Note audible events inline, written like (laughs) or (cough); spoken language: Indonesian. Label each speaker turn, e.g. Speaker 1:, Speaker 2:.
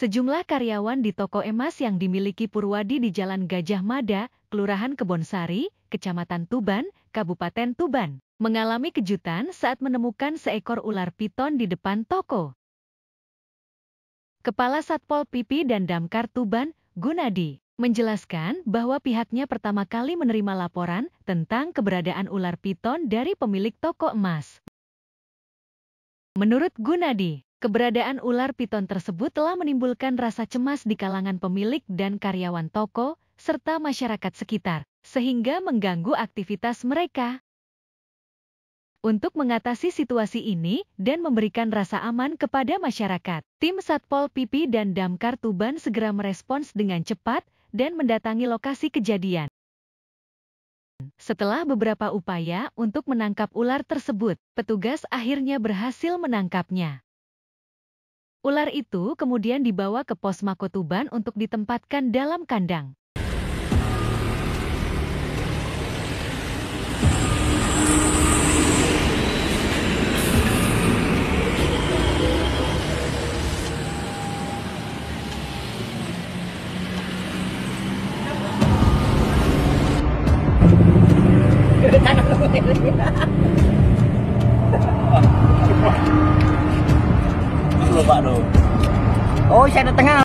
Speaker 1: Sejumlah karyawan di toko emas yang dimiliki Purwadi di Jalan Gajah Mada, Kelurahan Kebonsari, Kecamatan Tuban, Kabupaten Tuban, mengalami kejutan saat menemukan seekor ular piton di depan toko. Kepala Satpol PP dan Damkar Tuban, Gunadi, menjelaskan bahwa pihaknya pertama kali menerima laporan tentang keberadaan ular piton dari pemilik toko emas. Menurut Gunadi, Keberadaan ular piton tersebut telah menimbulkan rasa cemas di kalangan pemilik dan karyawan toko, serta masyarakat sekitar, sehingga mengganggu aktivitas mereka. Untuk mengatasi situasi ini dan memberikan rasa aman kepada masyarakat, tim Satpol PP dan Damkar Tuban segera merespons dengan cepat dan mendatangi lokasi kejadian. Setelah beberapa upaya untuk menangkap ular tersebut, petugas akhirnya berhasil menangkapnya. Ular itu kemudian dibawa ke pos Makotuban untuk ditempatkan dalam kandang.
Speaker 2: (laughs) dulu Pak dulu. Oh,
Speaker 1: saya ada tengah.